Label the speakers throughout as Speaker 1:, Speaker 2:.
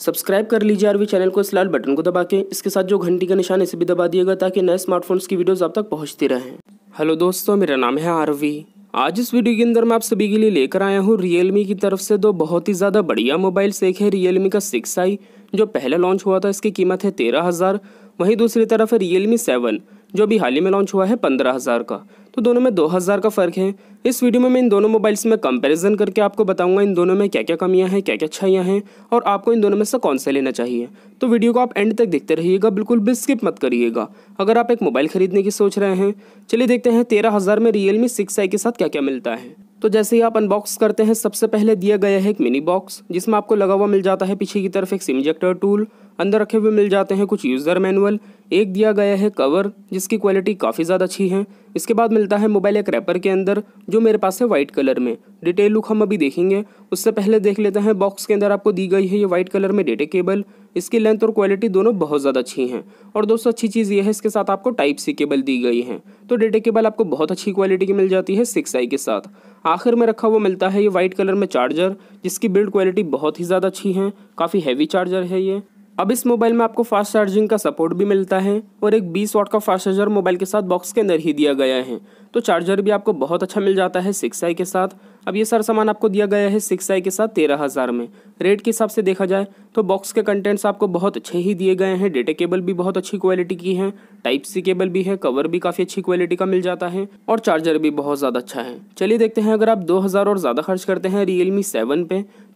Speaker 1: subscribe कर लीजिए RV channel को इस लाल बटन को दबा के इसके साथ जो घंटी का निशान इसे भी दबा दिएगा ताकि नए स्मार्टफोन्स की वीडियोस आप तक पहुंचती रहें हेलो दोस्तों मेरा नाम है आरवी आज इस वीडियो के अंदर मैं आप सभी के लिए लेकर आया हूँ रियलमी की तरफ से दो बहुत ही ज़्यादा बढ़िया मोबाइल्स एक है रियलमी का सिक्स आई जो पहला लॉन्च हुआ था इसकी कीमत है तेरह हज़ार वहीं दूसरी तरफ है रियलमी सेवन जो अभी हाल ही में लॉन्च हुआ है पंद्रह हज़ार का तो दोनों में दो हज़ार का फ़र्क है इस वीडियो में मैं इन दोनों मोबाइल्स में कंपैरिजन करके आपको बताऊंगा इन दोनों में क्या क्या कमियां हैं क्या क्या अच्छाइयां हैं और आपको इन दोनों में से कौन सा लेना चाहिए तो वीडियो को आप एंड तक देखते रहिएगा बिल्कुल भी स्किप मत करिएगा अगर आप एक मोबाइल खरीदने की सोच रहे हैं चलिए देखते हैं तेरह हज़ार में रियल मी सिक्स आई के साथ क्या क्या मिलता है तो जैसे ही आप अनबॉक्स करते हैं सबसे पहले दिया गया है एक मिनी बॉक्स जिसमें आपको लगा हुआ मिल जाता है पीछे की तरफ एक सिम इजेक्टर टूल अंदर रखे हुए मिल जाते हैं कुछ यूज़र मैनुअल एक दिया गया है कवर जिसकी क्वालिटी काफ़ी ज़्यादा अच्छी है इसके बाद मिलता है मोबाइल एक रैपर के अंदर जो मेरे पास है वाइट कलर में डिटेल लुक हम अभी देखेंगे उससे पहले देख लेते हैं बॉक्स के अंदर आपको दी गई है ये वाइट कलर में डेटे केबल इसकी लेंथ और क्वालिटी दोनों बहुत ज़्यादा अच्छी हैं और दोस्तों अच्छी चीज़ ये है इसके साथ आपको टाइप सी केबल दी गई है तो डेटा केबल आपको बहुत अच्छी क्वालिटी की मिल जाती है सिक्स आई के साथ आखिर में रखा हुआ मिलता है ये वाइट कलर में चार्जर जिसकी बिल्ड क्वालिटी बहुत ही ज़्यादा अच्छी है काफ़ी हैवी चार्जर है ये अब इस मोबाइल में आपको फास्ट चार्जिंग का सपोर्ट भी मिलता है और एक 20 वाट का फास्ट चार्जर मोबाइल के साथ बॉक्स के अंदर ही दिया गया है तो चार्जर भी आपको बहुत अच्छा मिल जाता है सिक्स आई के साथ अब ये सारा सामान आपको दिया गया है सिक्स आई के साथ तेरह हज़ार में रेट के हिसाब से देखा जाए तो बॉक्स के कंटेंट्स आपको बहुत अच्छे ही दिए गए हैं डेटा केबल भी बहुत अच्छी क्वालिटी की है टाइप सी केबल भी है कवर भी काफ़ी अच्छी क्वालिटी का मिल जाता है और चार्जर भी बहुत ज़्यादा अच्छा है चलिए देखते हैं अगर आप दो हज़ार और ज़्यादा खर्च करते हैं रियल मी सेवन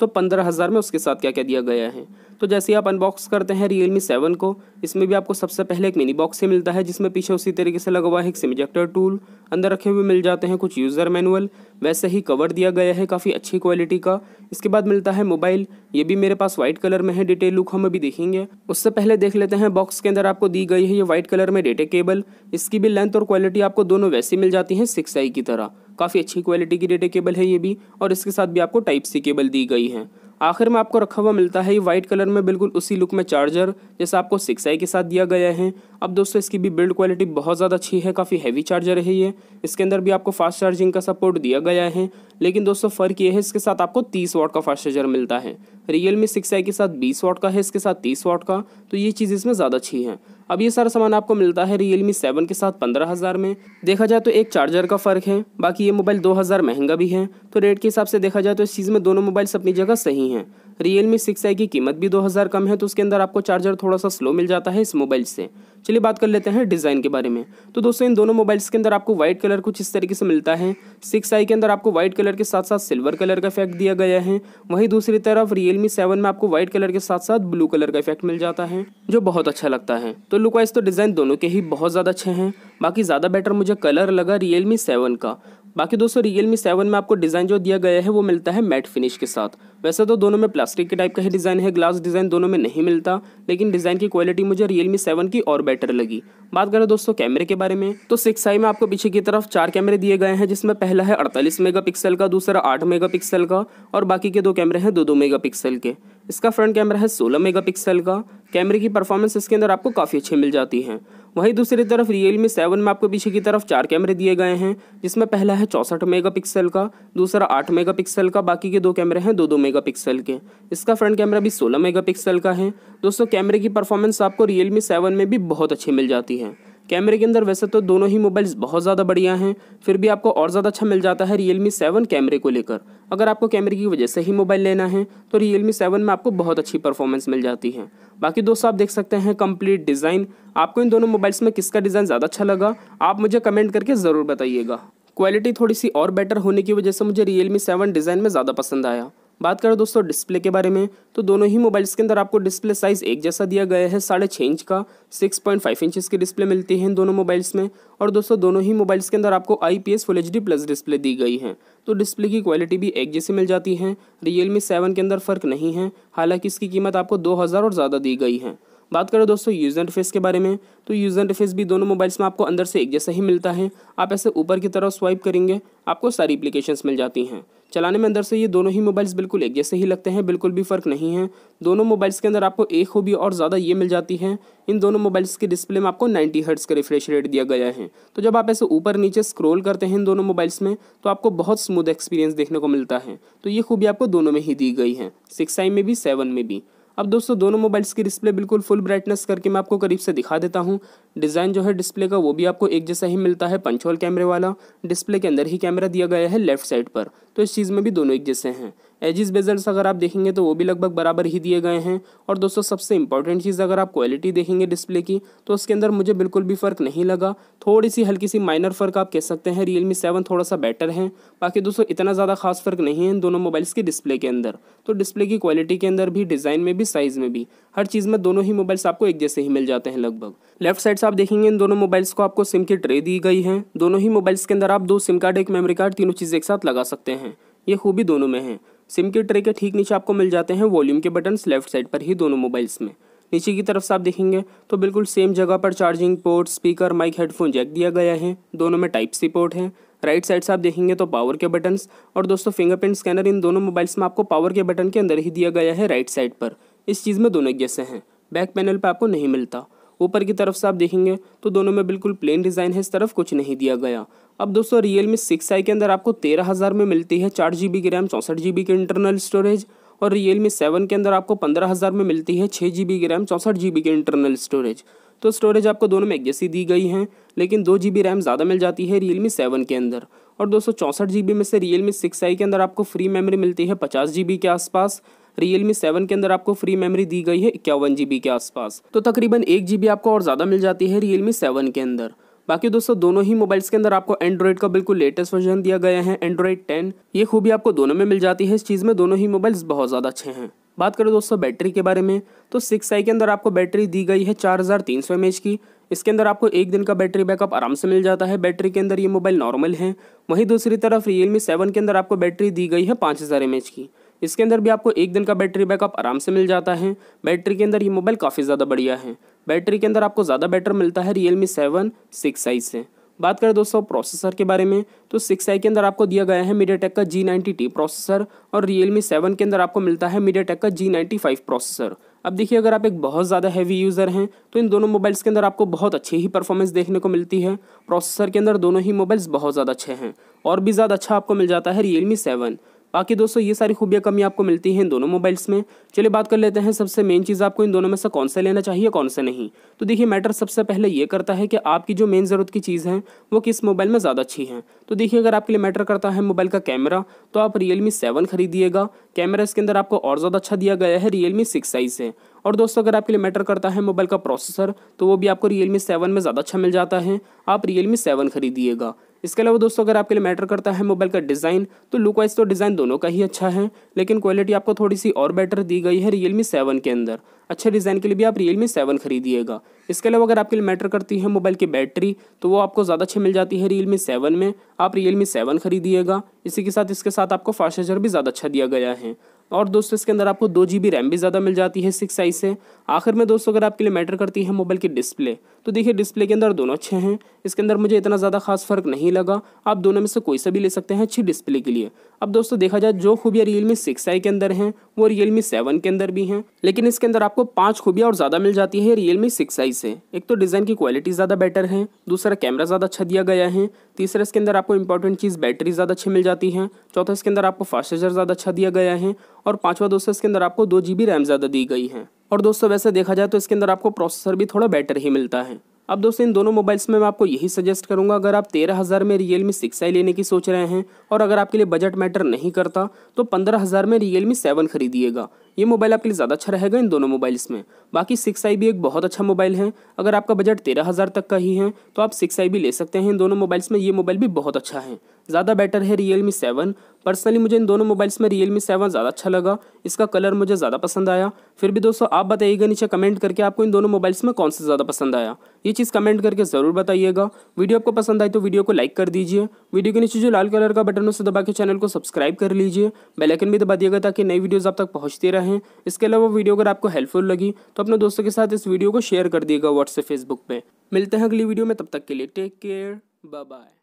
Speaker 1: तो पंद्रह हज़ार में उसके साथ क्या क्या दिया गया है तो जैसे ही आप अनबॉक्स करते हैं रियल मी सेवन को इसमें भी आपको सबसे पहले एक मिनी बॉक्स ही मिलता है जिसमें पीछे उसी तरीके से लगा हुआ है एक सिमजेक्टर टूल अंदर रखे हुए मिल जाते हैं कुछ यूज़र मैनुअल वैसे ही कवर कर दिया गया है काफ़ी अच्छी क्वालिटी का इसके बाद मिलता है मोबाइल ये भी मेरे पास व्हाइट कलर में है डिटेल लुक हम अभी देखेंगे उससे पहले देख लेते हैं बॉक्स के अंदर आपको दी गई है ये व्हाइट कलर में डेटे केबल इसकी भी लेंथ और क्वालिटी आपको दोनों वैसी मिल जाती है सिक्स आई की तरह काफ़ी अच्छी क्वालिटी की डेटे केबल है ये भी और इसके साथ भी आपको टाइप सी केबल दी गई है आखिर में आपको रखा हुआ मिलता है ये वाइट कलर में बिल्कुल उसी लुक में चार्जर जैसा आपको सिक्स आई के साथ दिया गया है अब दोस्तों इसकी भी बिल्ड क्वालिटी बहुत ज़्यादा अच्छी है काफ़ी हैवी चार्जर है ये इसके अंदर भी आपको फास्ट चार्जिंग का सपोर्ट दिया गया है लेकिन दोस्तों फ़र्क ये है इसके साथ आपको तीस वाट का फास्ट चार्जर मिलता है रियल मी सिक्स आई के साथ बीस वाट का है इसके साथ तीस वाट का तो ये चीज़ इसमें ज़्यादा अच्छी है अब ये सारा सामान आपको मिलता है रियल मी सेवन के साथ पंद्रह हज़ार में देखा जाए तो एक चार्जर का फ़र्क है बाकी ये मोबाइल दो हज़ार महंगा भी है तो रेट के हिसाब से देखा जाए तो इस चीज़ में दोनों मोबाइल्स अपनी जगह सही हैं रियल मी सिक्स आई की कीमत भी 2000 कम है तो उसके अंदर आपको चार्जर थोड़ा सा स्लो मिल जाता है इस मोबाइल से चलिए बात कर लेते हैं डिज़ाइन के बारे में तो दोस्तों इन दोनों मोबाइल्स के अंदर आपको व्हाइट कलर कुछ इस तरीके से मिलता है सिक्स आई के अंदर आपको व्हाइट कलर के साथ साथ सिल्वर कलर का इफेक्ट दिया गया है वहीं दूसरी तरफ रियल मी सेवन में आपको व्हाइट कलर के साथ साथ ब्लू कलर का इफेक्ट मिल जाता है जो बहुत अच्छा लगता है तो लुकवाइज तो डिज़ाइन दोनों के ही बहुत ज़्यादा अच्छे हैं बाकी ज़्यादा बेटर मुझे कलर लगा रियल मी सेवन का बाकी दोस्तों रियल मी सेवन में आपको डिज़ाइन जो दिया गया है वो मिलता है मैट फिनिश के साथ वैसे तो दोनों में प्लास्टिक के टाइप का ही डिज़ाइन है ग्लास डिज़ाइन दोनों में नहीं मिलता लेकिन डिज़ाइन की क्वालिटी मुझे रियल मी सेवन की और बेटर लगी बात करें दोस्तों कैमरे के बारे में तो सिक्स आई में आपको पीछे की तरफ चार कैमरे दिए गए हैं जिसमें पहला है अड़तालीस मेगा का दूसरा आठ मेगा का और बाकी के दो कैमरे हैं दो दो मेगा के इसका फ्रंट कैमरा है सोलह मेगा का कैमरे की परफॉर्मेंस इसके अंदर आपको काफ़ी अच्छी मिल जाती है वहीं दूसरी तरफ रियल मी सेवन में आपको पीछे की तरफ चार कैमरे दिए गए हैं जिसमें पहला है चौंसठ मेगापिक्सल का दूसरा आठ मेगापिक्सल का बाकी के दो कैमरे हैं दो दो मेगापिक्सल के इसका फ्रंट कैमरा भी सोलह मेगापिक्सल का है दोस्तों कैमरे की परफॉर्मेंस आपको रियल मी सेवन में भी बहुत अच्छी मिल जाती है कैमरे के अंदर वैसे तो दोनों ही मोबाइल्स बहुत ज़्यादा बढ़िया हैं फिर भी आपको और ज़्यादा अच्छा मिल जाता है रियल मी सेवन कैमरे को लेकर अगर आपको कैमरे की वजह से ही मोबाइल लेना है तो रियल मी सेवन में आपको बहुत अच्छी परफॉर्मेंस मिल जाती है बाकी दोस्तों आप देख सकते हैं कंप्लीट डिज़ाइन आपको इन दोनों मोबाइल्स में किसका डिज़ाइन ज़्यादा अच्छा लगा आप मुझे कमेंट करके ज़रूर बताइएगा क्वालिटी थोड़ी सी और बेटर होने की वजह से मुझे रियल मी सेवन डिज़ाइन में ज़्यादा पसंद आया बात करें दोस्तों डिस्प्ले के बारे में तो दोनों ही मोबाइल्स के अंदर आपको डिस्प्ले साइज़ एक जैसा दिया गया है साढ़े छः इंच का सिक्स पॉइंट फाइव इंचज़ की डिस्प्ले मिलती है दोनों मोबाइल्स में और दोस्तों दोनों ही मोबाइल्स के अंदर आपको I P S full H D plus display दी गई है तो डिस्प्ले की क्वालिटी भी एक जैसी मिल जाती है रियलमी सेवन के अंदर फ़र्क नहीं है हालांकि इसकी कीमत आपको दो हज़ार और ज़्यादा दी गई है बात करें दोस्तों यूज़र इंटरफेस के बारे में तो यूज़र इंटरफेस भी दोनों मोबाइल्स में आपको अंदर से एक जैसा ही मिलता है आप ऐसे ऊपर की तरफ स्वाइप करेंगे आपको सारी एप्लीकेशंस मिल जाती हैं चलाने में अंदर से ये दोनों ही मोबाइल्स बिल्कुल एक जैसे ही लगते हैं बिल्कुल भी फ़र्क नहीं है दोनों मोबाइल्स के अंदर आपको एक खूबी और ज़्यादा ये मिल जाती है इन दोनों मोबाइल्स के डिस्प्ले में आपको 90 हर्ट्स का रिफ्रेश रेट दिया गया है तो जब आप ऐसे ऊपर नीचे स्क्रोल करते हैं इन दोनों मोबाइल्स में तो आपको बहुत स्मूथ एक्सपीरियंस देखने को मिलता है तो ये खूबी आपको दोनों में ही दी गई है सिक्स आई में भी सेवन में भी अब दोस्तों दोनों मोबाइल्स की डिस्प्ले बिल्कुल फुल ब्राइटनेस करके मैं आपको करीब से दिखा देता हूँ डिज़ाइन जो है डिस्प्ले का वो भी आपको एक जैसा ही मिलता है पंचोल कैमरे वाला डिस्प्ले के अंदर ही कैमरा दिया गया है लेफ्ट साइड पर तो इस चीज़ में भी दोनों एक जैसे हैं एजिस बेजल्स अगर आप देखेंगे तो वो भी लगभग बराबर ही दिए गए हैं और दोस्तों सबसे इंपॉर्टेंट चीज़ अगर आप क्वालिटी देखेंगे डिस्प्ले की तो उसके अंदर मुझे बिल्कुल भी फ़र्क नहीं लगा थोड़ी सी हल्की सी माइनर फ़र्क आप कह सकते हैं रियल मी सेवन थोड़ा सा बेटर है बाकी दोस्तों इतना ज़्यादा खास फ़र्क नहीं है इन दोनों मोबाइल्स के डिस्प्ले के अंदर तो डिस्प्ले की क्वालिटी के अंदर भी डिज़ाइन में भी साइज़ में भी हर चीज़ में दोनों ही मोबाइल्स आपको एक जैसे ही मिल जाते हैं लगभग लेफ्ट साइड से आप देखेंगे इन दोनों मोबाइल्स को आपको सिम की ट्रे दी गई है दोनों ही मोबाइल्स के अंदर आप दो सिम कार्ड एक मेमोरी कार्ड तीनों चीज़ें एक साथ लगा सकते हैं ये खूबी दोनों में है सिम के ट्रे के ठीक नीचे आपको मिल जाते हैं वॉल्यूम के बटन्स लेफ्ट साइड पर ही दोनों मोबाइल्स में नीचे की तरफ से आप देखेंगे तो बिल्कुल सेम जगह पर charging port speaker mic headphone jack दिया गया है दोनों में टाइप सी पोर्ट है राइट साइड से आप देखेंगे तो पावर के बटन्स और दोस्तों फिंगरप्रिंट स्कैनर इन दोनों मोबाइल्स में आपको पावर के बटन के अंदर ही दिया गया है राइट साइड पर इस चीज़ में दोनों जैसे हैं बैक पैनल पर आपको नहीं मिलता ऊपर की तरफ से आप देखेंगे तो दोनों में बिल्कुल प्लेन डिज़ाइन है इस तरफ कुछ नहीं दिया गया अब दोस्तों रियल मी सिक्स आई के अंदर आपको तेरह हज़ार में मिलती है चार जी बी की रैम चौंसठ जी बी की इंटरनल स्टोरेज और रियल मी सेवन के अंदर आपको पंद्रह हज़ार में मिलती है छः जी बी की रैम चौंसठ जी बी की इंटरनल स्टोरेज तो स्टोरेज आपको दोनों में एक जैसी दी गई है लेकिन दो जी बी रैम ज़्यादा मिल जाती है रियल मी सेवन के अंदर और दोस्तों चौंसठ जी बी में से रियल मी सिक्स आई के अंदर आपको फ्री मेमोरी मिलती है पचास जी बी के आसपास रियल मी सेवन के अंदर आपको फ्री मेमोरी दी गई है इक्यावन जी के आसपास तो तकरीबन एक जी आपको और ज़्यादा मिल जाती है रियल मी सेवन के अंदर बाकी दोस्तों दोनों ही मोबाइल्स के अंदर आपको एंड्रॉइड का बिल्कुल लेटेस्ट वर्जन दिया गया है एंड्रॉइड टेन ये खूबी आपको दोनों में मिल जाती है इस चीज़ में दोनों ही मोबाइल्स बहुत ज़्यादा अच्छे हैं बात करें दोस्तों बैटरी के बारे में तो सिक्स आई के अंदर आपको बैटरी दी गई है चार हज़ार तीन सौ की इसके अंदर आपको एक दिन का बैटरी बैकअप आराम से मिल जाता है बैटरी के अंदर ये मोबाइल नॉर्मल है वहीं दूसरी तरफ रियल मी सेवन के अंदर आपको बैटरी दी गई है पाँच हज़ार की इसके अंदर भी आपको एक दिन का बैटरी बैकअप आराम से मिल जाता है बैटरी के अंदर ये मोबाइल काफ़ी ज़्यादा बढ़िया है बैटरी के अंदर आपको ज़्यादा बैटर मिलता है Realme seven six i से बात करें दोस्तों प्रोसेसर के बारे में तो सिक्स आई के अंदर आपको दिया गया है टेक का जी नाइन्टी टी प्रोसेसर और मी सेवन के अंदर आपको मिलता है टेक का जी नाइन्टी फाइव प्रोसेसर अब देखिए अगर आप एक बहुत ज़्यादा हैवी यूज़र हैं तो इन दोनों मोबाइल्स के अंदर आपको बहुत अच्छी ही परफॉर्मेंस देखने को मिलती है प्रोसेसर के अंदर दोनों ही मोबाइल्स बहुत ज़्यादा अच्छे हैं और भी ज़्यादा अच्छा आपको मिल जाता है मी सेवन बाकी दोस्तों ये सारी खूबियाँ कमी आपको मिलती हैं इन दोनों मोबाइल्स में चलिए बात कर लेते हैं सबसे मेन चीज़ आपको इन दोनों में से कौन से लेना चाहिए कौन से नहीं तो देखिए मैटर सबसे पहले ये करता है कि आपकी जो मेन ज़रूरत की चीज़ है वो किस मोबाइल में ज़्यादा अच्छी है तो देखिए अगर आपके लिए मैटर करता है मोबाइल का कैमरा तो आप रियलमी सेवन खरीदिएगा कैमरा इसके अंदर आपको और ज़्यादा अच्छा दिया गया है रियल मी सिक्स साइज से और दोस्तों अगर आपके लिए मैटर करता है मोबाइल का प्रोसेसर तो वो भी आपको मी सेवन में ज़्यादा अच्छा मिल जाता है आप मी सेवन खरीदिएगा इसके अलावा दोस्तों अगर आपके लिए मैटर करता है मोबाइल का डिज़ाइन तो लुक वाइज तो डिज़ाइन दोनों का ही अच्छा है लेकिन क्वालिटी आपको थोड़ी सी और बेटर दी गई है रियलमी सेवन के अंदर अच्छे डिज़ाइन के लिए भी आप रियलमी सेवन खरीदिएगा इसके अलावा अगर आपके लिए मैटर करती है मोबाइल की बैटरी तो वो आपको ज़्यादा अच्छी मिल जाती है रियलमी सेवन में आप रियलमी सेवन खरीदिएगा इसी के साथ इसके साथ आपको फास्ट चार्जर भी ज़्यादा अच्छा दिया गया है और दोस्तों इसके अंदर आपको दो जी बी रैम भी ज़्यादा मिल जाती है सिक्स आई से आखिर में दोस्तों अगर आपके लिए मैटर करती है मोबाइल की डिस्प्ले तो देखिए डिस्प्ले के अंदर दोनों अच्छे हैं इसके अंदर मुझे इतना ज़्यादा खास फ़र्क नहीं लगा आप दोनों में से कोई सा भी ले सकते हैं अच्छी डिस्प्ले के लिए अब दोस्तों देखा जाए जो खूबियाँ रियल मी सिक्स आई के अंदर हैं वो रियलमी सेवन के अंदर भी हैं लेकिन इसके अंदर आपको पांच खूबियाँ और ज़्यादा मिल जाती है रियलमी सिक्स आई से एक तो डिज़ाइन की क्वालिटी ज़्यादा बेटर है दूसरा कैमरा ज़्यादा अच्छा दिया गया है तीसरा इसके अंदर आपको इंपॉर्टेंट चीज़ बैटरी ज़्यादा अच्छी मिल जाती है चौथा इसके अंदर आपको फास्ट चार्जर ज़्यादा अच्छा दिया गया है और पाँचवा दोस्तों इसके अंदर आपको दो जी रैम ज़्यादा दी गई है और दोस्तों वैसे देखा जाए तो इसके अंदर आपको प्रोसेसर भी थोड़ा बेटर ही मिलता है अब दोस्तों इन दोनों मोबाइल्स में मैं आपको यही सजेस्ट करूंगा अगर आप तेरह हज़ार में रियल मी सिक्स आई लेने की सोच रहे हैं और अगर आपके लिए बजट मैटर नहीं करता तो पंद्रह हज़ार में रियल मी सेवन खरीदिएगा ये मोबाइल आपके लिए ज़्यादा अच्छा रहेगा इन दोनों मोबाइल्स में बाकी सिक्स आई भी एक बहुत अच्छा मोबाइल है अगर आपका बजट तेरह हज़ार तक का ही है तो आप सिक्स आई भी ले सकते हैं इन दोनों मोबाइल्स में ये मोबाइल भी बहुत अच्छा है ज़्यादा बेटर है रियल मी सेवन पर्सनली मुझे इन दोनों मोबाइल्स में रियल मी सेवन ज़्यादा अच्छा लगा इसका कलर मुझे ज़्यादा पसंद आया फिर भी दोस्तों आप बताइएगा नीचे कमेंट करके आपको इन दोनों मोबाइल्स में कौन सा ज़्यादा पसंद आया ये चीज़ कमेंट करके ज़रूर बताइएगा वीडियो आपको पसंद आई तो वीडियो को लाइक कर दीजिए वीडियो के नीचे जो लाल कलर का बटन उसे दबा के चैनल को सब्सक्राइब कर लीजिए बेलाइकन भी दबा दिएगा ताकि नई वीडियोज़ आप तक पहुँचती रहे है इसके अलावा वीडियो अगर आपको हेल्पफुल लगी तो अपने दोस्तों के साथ इस वीडियो को शेयर कर दिएगा व्हाट्सएप फेसबुक पर मिलते हैं अगली वीडियो में तब तक के लिए टेक केयर बाय